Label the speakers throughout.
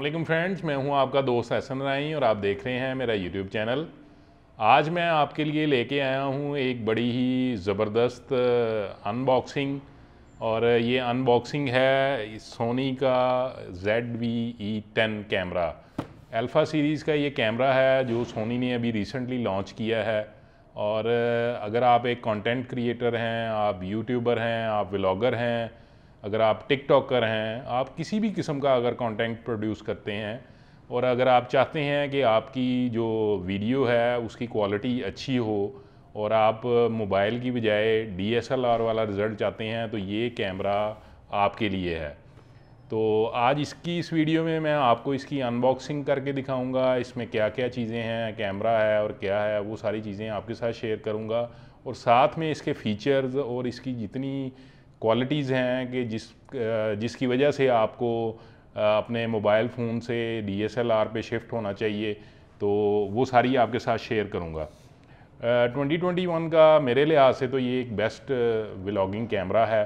Speaker 1: अल्लाम फ्रेंड्स मैं हूं आपका दोस्त हसन राई और आप देख रहे हैं मेरा यूट्यूब चैनल आज मैं आपके लिए लेके आया हूं एक बड़ी ही ज़बरदस्त अनबॉक्सिंग और ये अनबॉक्सिंग है सोनी का Z V E ten camera alpha series का ये कैमरा है जो सोनी ने अभी रिसेंटली लॉन्च किया है और अगर आप एक कंटेंट क्रिएटर हैं आप यूट्यूबर हैं आप व्लागर हैं अगर आप टिकटॉकर हैं आप किसी भी किस्म का अगर कंटेंट प्रोड्यूस करते हैं और अगर आप चाहते हैं कि आपकी जो वीडियो है उसकी क्वालिटी अच्छी हो और आप मोबाइल की बजाय डी वाला रिज़ल्ट चाहते हैं तो ये कैमरा आपके लिए है तो आज इसकी इस वीडियो में मैं आपको इसकी अनबॉक्सिंग करके दिखाऊंगा इसमें क्या क्या चीज़ें हैं कैमरा है और क्या है वो सारी चीज़ें आपके साथ शेयर करूंगा और साथ में इसके फीचर्स और इसकी जितनी क्वालिटीज़ हैं कि जिस जिसकी वजह से आपको अपने मोबाइल फ़ोन से डीएसएलआर पे शिफ्ट होना चाहिए तो वो सारी आपके साथ शेयर करूँगा 2021 का मेरे लिहाज से तो ये एक बेस्ट व्लॉगिंग कैमरा है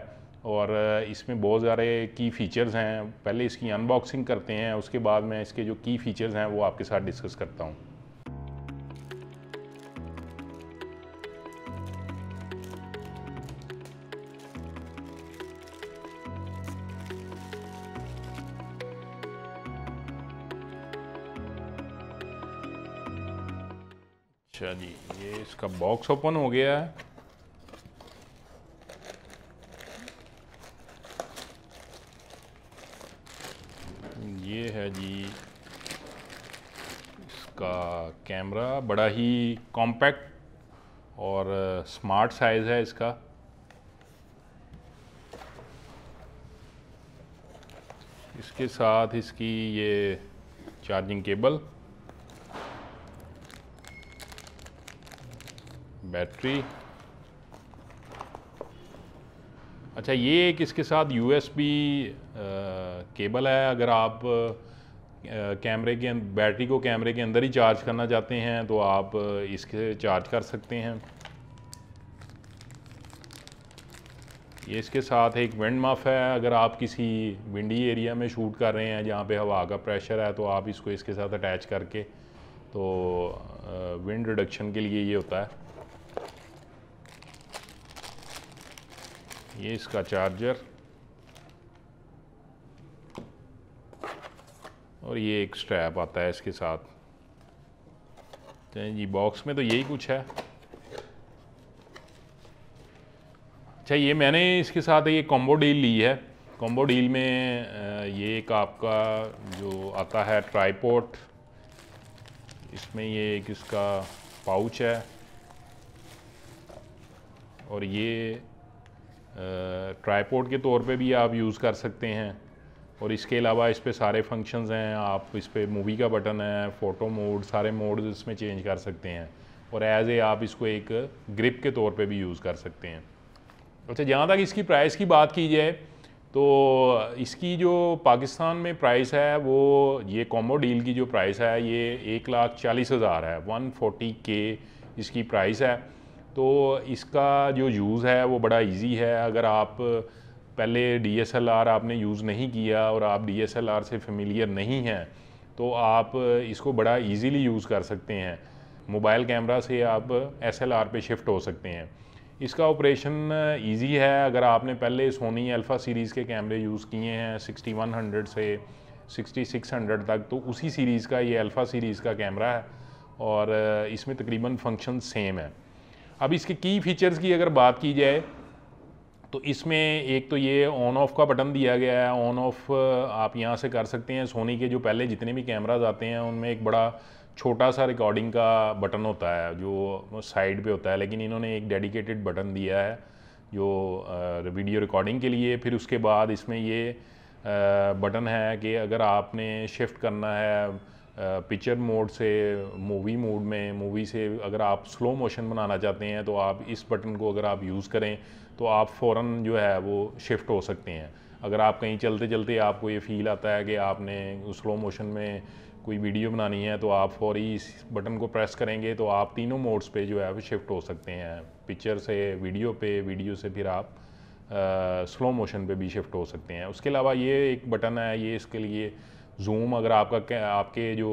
Speaker 1: और इसमें बहुत सारे की फ़ीचर्स हैं पहले इसकी अनबॉक्सिंग करते हैं उसके बाद मैं इसके जो की फ़ीचर्स हैं वो आपके साथ डिस्कस करता हूँ अच्छा जी ये इसका बॉक्स ओपन हो गया है ये है जी इसका कैमरा बड़ा ही कॉम्पैक्ट और स्मार्ट साइज़ है इसका इसके साथ इसकी ये चार्जिंग केबल बैटरी अच्छा ये एक इसके साथ यू एस बी केबल है अगर आप कैमरे के अं-, बैटरी को कैमरे के अंदर ही चार्ज करना चाहते हैं तो आप इसके चार्ज कर सकते हैं ये इसके साथ एक विंड मफ है अगर आप किसी विंडी एरिया में शूट कर रहे हैं जहाँ पे हवा का प्रेशर है तो आप इसको इसके साथ अटैच करके तो विंड रिडक्शन के लिए ये होता है ये इसका चार्जर और ये एक स्ट्रैप आता है इसके साथ तो जी बॉक्स में तो यही कुछ है अच्छा ये मैंने इसके साथ ये कॉम्बो डील ली है कॉम्बो डील में ये एक आपका जो आता है ट्राईपोर्ट इसमें ये एक इसका पाउच है और ये ट्राईपोर्ट के तौर पे भी आप यूज़ कर सकते हैं और इसके अलावा इस पर सारे फंक्शंस हैं आप इस पर मूवी का बटन है फ़ोटो मोड सारे मोड इसमें चेंज कर सकते हैं और एज ए आप इसको एक ग्रिप के तौर पे भी यूज़ कर सकते हैं अच्छा जहाँ तक इसकी प्राइस की बात की जाए तो इसकी जो पाकिस्तान में प्राइस है वो ये कॉम्बो डील की जो प्राइस है ये एक लाख चालीस हज़ार है वन फोर्टी के इसकी प्राइस है तो इसका जो यूज़ है वो बड़ा इजी है अगर आप पहले डी आपने यूज़ नहीं किया और आप डी से फेमिलियर नहीं हैं तो आप इसको बड़ा इजीली यूज़ कर सकते हैं मोबाइल कैमरा से आप एस एल पे शिफ्ट हो सकते हैं इसका ऑपरेशन इजी है अगर आपने पहले सोनी अल्फ़ा सीरीज़ के कैमरे यूज़ किए हैं 6100 से 6600 तक तो उसी सीरीज़ का ये अल्फ़ा सीरीज़ का कैमरा है और इसमें तकरीबन फंक्शन सेम है अब इसके की फीचर्स की अगर बात की जाए तो इसमें एक तो ये ऑन ऑफ का बटन दिया गया है ऑन ऑफ आप यहाँ से कर सकते हैं सोनी के जो पहले जितने भी कैमराज आते हैं उनमें एक बड़ा छोटा सा रिकॉर्डिंग का बटन होता है जो साइड पे होता है लेकिन इन्होंने एक डेडिकेटेड बटन दिया है जो वीडियो रिकॉर्डिंग के लिए फिर उसके बाद इसमें ये बटन है कि अगर आपने शिफ्ट करना है पिक्चर मोड से मूवी मोड में मूवी से अगर आप स्लो मोशन बनाना चाहते हैं तो आप इस बटन को अगर आप यूज़ करें तो आप फ़ौर जो है वो शिफ्ट हो सकते हैं अगर आप कहीं चलते चलते आपको ये फील आता है कि आपने स्लो मोशन में कोई वीडियो बनानी है तो आप फौरी इस बटन को प्रेस करेंगे तो आप तीनों मोड्स पे जो है वो शिफ्ट हो सकते हैं पिक्चर से वीडियो पे वीडियो से फिर आप स्लो मोशन पे भी शिफ्ट हो सकते हैं उसके अलावा ये एक बटन है ये इसके लिए जूम अगर आपका आपके जो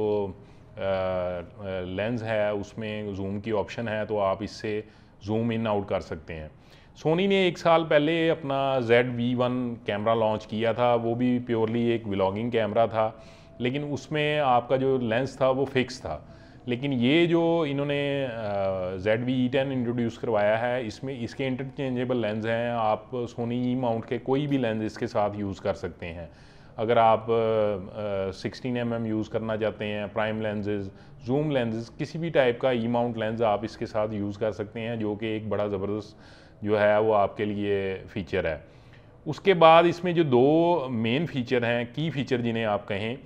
Speaker 1: लेंस है उसमें जूम की ऑप्शन है तो आप इससे जूम इन आउट कर सकते हैं सोनी ने एक साल पहले अपना Z V one camera launch किया था वो भी प्योरली एक व्लॉगिंग कैमरा था लेकिन उसमें आपका जो लेंस था वो फिक्स था लेकिन ये जो इन्होंने जेड वी टेन इंट्रोड्यूस करवाया है इसमें इसके इंटरचेंजेबल लेंस हैं आप सोनी ई माउंट के कोई भी लेंस इसके साथ यूज़ कर सकते हैं अगर आप सिक्सटीन एम एम यूज़ करना चाहते हैं प्राइम लेंजेज़ जूम लेंजेज़ किसी भी टाइप का ई माउंट लेंस आप इसके साथ यूज़ कर सकते हैं जो कि एक बड़ा ज़बरदस्त जो है वो आपके लिए फ़ीचर है उसके बाद इसमें जो दो मेन फ़ीचर हैं की फ़ीचर जिन्हें आप कहें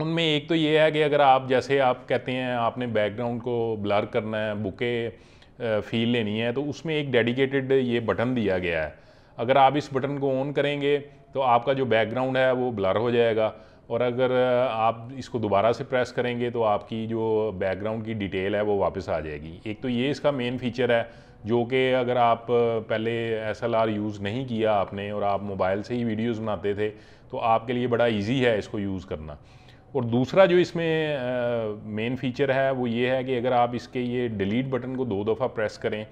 Speaker 1: उनमें एक तो ये है कि अगर आप जैसे आप कहते हैं आपने बैकग्राउंड को ब्लर करना है बुके फील लेनी है तो उसमें एक डेडिकेटेड ये बटन दिया गया है अगर आप इस बटन को ऑन करेंगे तो आपका जो बैकग्राउंड है वो ब्लर हो जाएगा और अगर आप इसको दोबारा से प्रेस करेंगे तो आपकी जो बैकग्राउंड की डिटेल है वो वापस आ जाएगी एक तो ये इसका मेन फीचर है जो कि अगर आप पहले एस यूज़ नहीं किया आपने और आप मोबाइल से ही वीडियोज़ बनाते थे तो आपके लिए बड़ा ईज़ी है इसको यूज़ करना और दूसरा जो इसमें मेन फीचर है वो ये है कि अगर आप इसके ये डिलीट बटन को दो दफ़ा प्रेस करें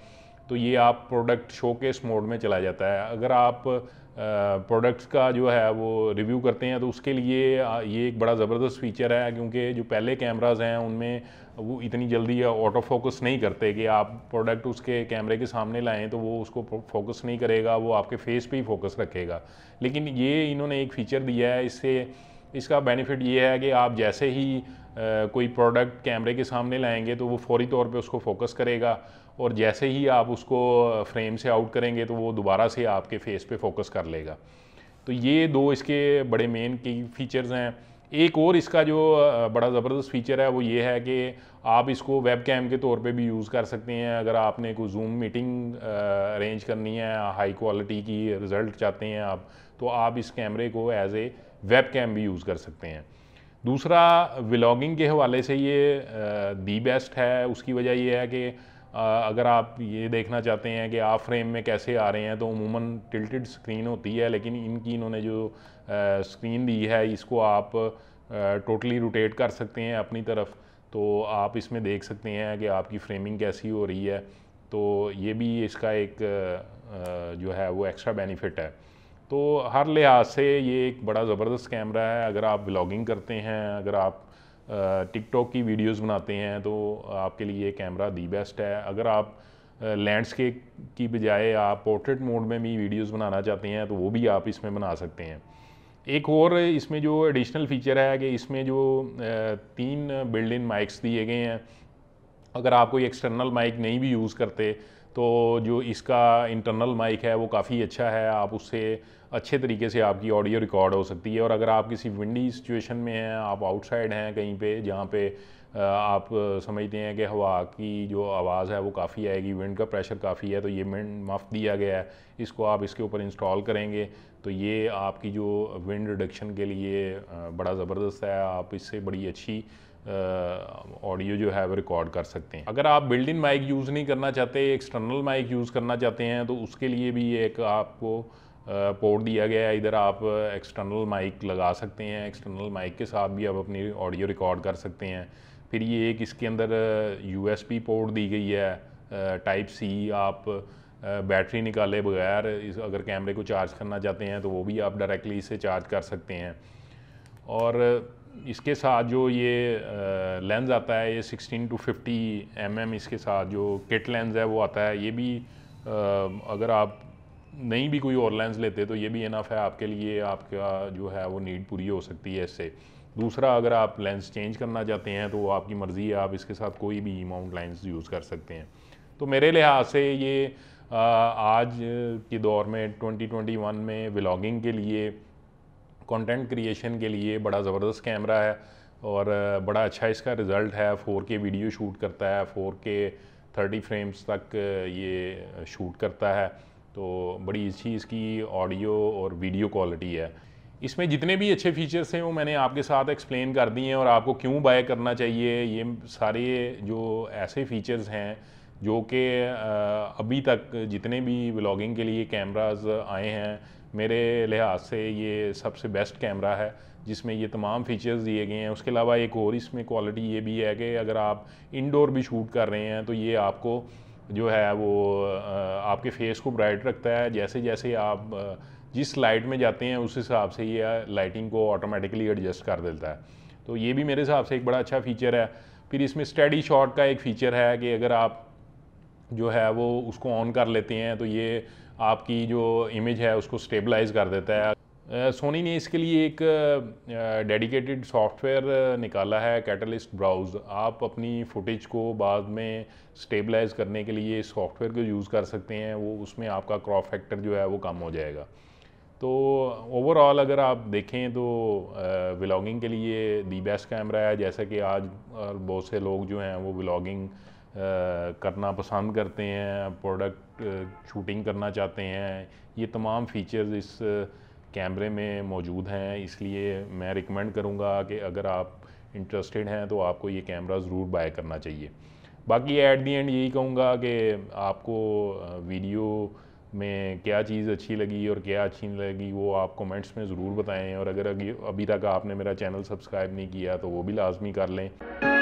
Speaker 1: तो ये आप प्रोडक्ट शोकेस मोड में चला जाता है अगर आप प्रोडक्ट्स का जो है वो रिव्यू करते हैं तो उसके लिए ये एक बड़ा ज़बरदस्त फीचर है क्योंकि जो पहले कैमरास हैं उनमें वो इतनी जल्दी ऑटो फोकस नहीं करते कि आप प्रोडक्ट उसके कैमरे के सामने लाएं तो वो उसको फोकस नहीं करेगा वो आपके फेस पे ही फोकस रखेगा लेकिन ये इन्होंने एक फ़ीचर दिया है इससे इसका बेनिफिट ये है कि आप जैसे ही कोई प्रोडक्ट कैमरे के सामने लाएंगे तो वो फौरी तौर पे उसको फोकस करेगा और जैसे ही आप उसको फ्रेम से आउट करेंगे तो वो दोबारा से आपके फेस पे फोकस कर लेगा तो ये दो इसके बड़े मेन की फीचर्स हैं एक और इसका जो बड़ा ज़बरदस्त फीचर है वो ये है कि आप इसको वेब कैम के तौर पे भी यूज़ कर सकते हैं अगर आपने कोई जूम मीटिंग अरेंज करनी है हाई क्वालिटी की रिज़ल्ट चाहते हैं आप तो आप इस कैमरे को एज ए वेब कैम भी यूज़ कर सकते हैं दूसरा व्लॉगिंग के हवाले से ये दी बेस्ट है उसकी वजह ये है कि अगर आप ये देखना चाहते हैं कि आप फ्रेम में कैसे आ रहे हैं तो उमूमन टिल्टेड स्क्रीन होती है लेकिन इनकी इन्होंने जो स्क्रीन दी है इसको आप टोटली रोटेट कर सकते हैं अपनी तरफ तो आप इसमें देख सकते हैं कि आपकी फ्रेमिंग कैसी हो रही है तो ये भी इसका एक जो है वो एक्स्ट्रा बेनिफिट है तो हर लिहाज से ये एक बड़ा ज़बरदस्त कैमरा है अगर आप ब्लॉगिंग करते हैं अगर आप टिकटॉक की वीडियोस बनाते हैं तो आपके लिए ये कैमरा दी बेस्ट है अगर आप लैंडस्केप की बजाय आप पोर्ट्रेट मोड में भी वीडियोस बनाना चाहते हैं तो वो भी आप इसमें बना सकते हैं एक और इसमें जो एडिशनल फीचर है कि इसमें जो तीन बिल्ड इन माइक्स दिए गए हैं अगर आप कोई एक्सटर्नल माइक नहीं भी यूज़ करते तो जो इसका इंटरनल माइक है वो काफ़ी अच्छा है आप उससे अच्छे तरीके से आपकी ऑडियो रिकॉर्ड हो सकती है और अगर आप किसी विंडी सिचुएशन में हैं आप आउटसाइड हैं कहीं पे जहाँ पे आप समझते हैं कि हवा की जो आवाज़ है वो काफ़ी आएगी विंड का प्रेशर काफ़ी है तो ये मिंड मफ दिया गया है इसको आप इसके ऊपर इंस्टॉल करेंगे तो ये आपकी जो विंड रिडक्शन के लिए बड़ा ज़बरदस्त है आप इससे बड़ी अच्छी ऑडियो जो है वो रिकॉर्ड कर सकते हैं अगर आप बिल्ड इन माइक यूज़ नहीं करना चाहते एक्सटर्नल माइक यूज़ करना चाहते हैं तो उसके लिए भी एक आपको पोर्ट दिया गया है इधर आप एक्सटर्नल माइक लगा सकते हैं एक्सटर्नल माइक के साथ भी आप अपनी ऑडियो रिकॉर्ड कर सकते हैं फिर ये एक इसके अंदर यू पोर्ट दी गई है टाइप सी आप बैटरी निकाले बगैर इस अगर कैमरे को चार्ज करना चाहते हैं तो वो भी आप डायरेक्टली इससे चार्ज कर सकते हैं और इसके साथ जो ये लेंस आता है ये 16 टू 50 एम इसके साथ जो किट लेंस है वो आता है ये भी अगर आप नहीं भी कोई और लेंस लेते तो ये भी इनफ है आपके लिए आपका जो है वो नीड पूरी हो सकती है इससे दूसरा अगर आप लेंस चेंज करना चाहते हैं तो आपकी मर्ज़ी है आप इसके साथ कोई भी माउंट लेंस यूज़ कर सकते हैं तो मेरे लिहाज से ये आज के दौर में 2021 में व्लॉगिंग के लिए कंटेंट क्रिएशन के लिए बड़ा ज़बरदस्त कैमरा है और बड़ा अच्छा इसका रिज़ल्ट है 4K वीडियो शूट करता है 4K 30 फ्रेम्स तक ये शूट करता है तो बड़ी अच्छी इसकी ऑडियो और वीडियो क्वालिटी है इसमें जितने भी अच्छे फीचर्स हैं वो मैंने आपके साथ एक्सप्लेन कर दिए हैं और आपको क्यों बाय करना चाहिए ये सारे जो ऐसे फीचर्स हैं जो कि अभी तक जितने भी ब्लॉगिंग के लिए कैमराज आए हैं मेरे लिहाज से ये सबसे बेस्ट कैमरा है जिसमें ये तमाम फीचर्स दिए गए हैं उसके अलावा एक और इसमें क्वालिटी ये भी है कि अगर आप इंडोर भी शूट कर रहे हैं तो ये आपको जो है वो आपके फेस को ब्राइट रखता है जैसे जैसे आप जिस लाइट में जाते हैं उस हिसाब से ये लाइटिंग को ऑटोमेटिकली एडजस्ट कर देता है तो ये भी मेरे हिसाब से एक बड़ा अच्छा फ़ीचर है फिर इसमें स्टडी शॉट का एक फ़ीचर है कि अगर आप जो है वो उसको ऑन कर लेते हैं तो ये आपकी जो इमेज है उसको स्टेबलाइज कर देता है सोनी ने इसके लिए एक डेडिकेटेड सॉफ्टवेयर निकाला है कैटलिस्ट ब्राउज आप अपनी फुटेज को बाद में स्टेबलाइज करने के लिए सॉफ्टवेयर को यूज़ कर सकते हैं वो उसमें आपका क्रॉप फैक्टर जो है वो कम हो जाएगा तो ओवरऑल अगर आप देखें तो व्लॉगिंग के लिए दी बेस्ट कैमरा है जैसे कि आज बहुत से लोग जो हैं वो व्लॉगिंग करना पसंद करते हैं प्रोडक्ट शूटिंग करना चाहते हैं ये तमाम फ़ीचर्स इस कैमरे में मौजूद हैं इसलिए मैं रिकमेंड करूँगा कि अगर आप इंटरेस्टेड हैं तो आपको ये कैमरा ज़रूर बाय करना चाहिए बाकी एट दी एंड यही कहूँगा कि आपको वीडियो में क्या चीज़ अच्छी लगी और क्या अच्छी नहीं लगी वो आप कमेंट्स में ज़रूर बताएं और अगर अभी तक आपने मेरा चैनल सब्सक्राइब नहीं किया तो वो भी लाजमी कर लें